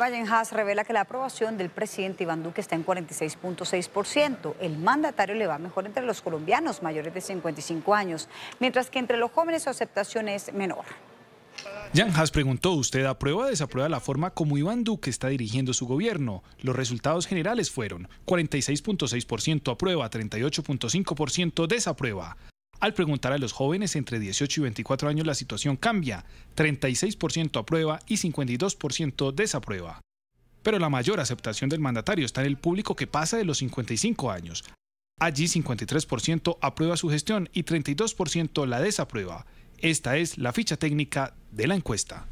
Valle Haas revela que la aprobación del presidente Iván Duque está en 46.6%. El mandatario le va mejor entre los colombianos mayores de 55 años, mientras que entre los jóvenes su aceptación es menor. Jan Haas preguntó, ¿usted aprueba o desaprueba la forma como Iván Duque está dirigiendo su gobierno? Los resultados generales fueron 46.6% aprueba, 38.5% desaprueba. Al preguntar a los jóvenes entre 18 y 24 años la situación cambia, 36% aprueba y 52% desaprueba. Pero la mayor aceptación del mandatario está en el público que pasa de los 55 años. Allí 53% aprueba su gestión y 32% la desaprueba. Esta es la ficha técnica de la encuesta.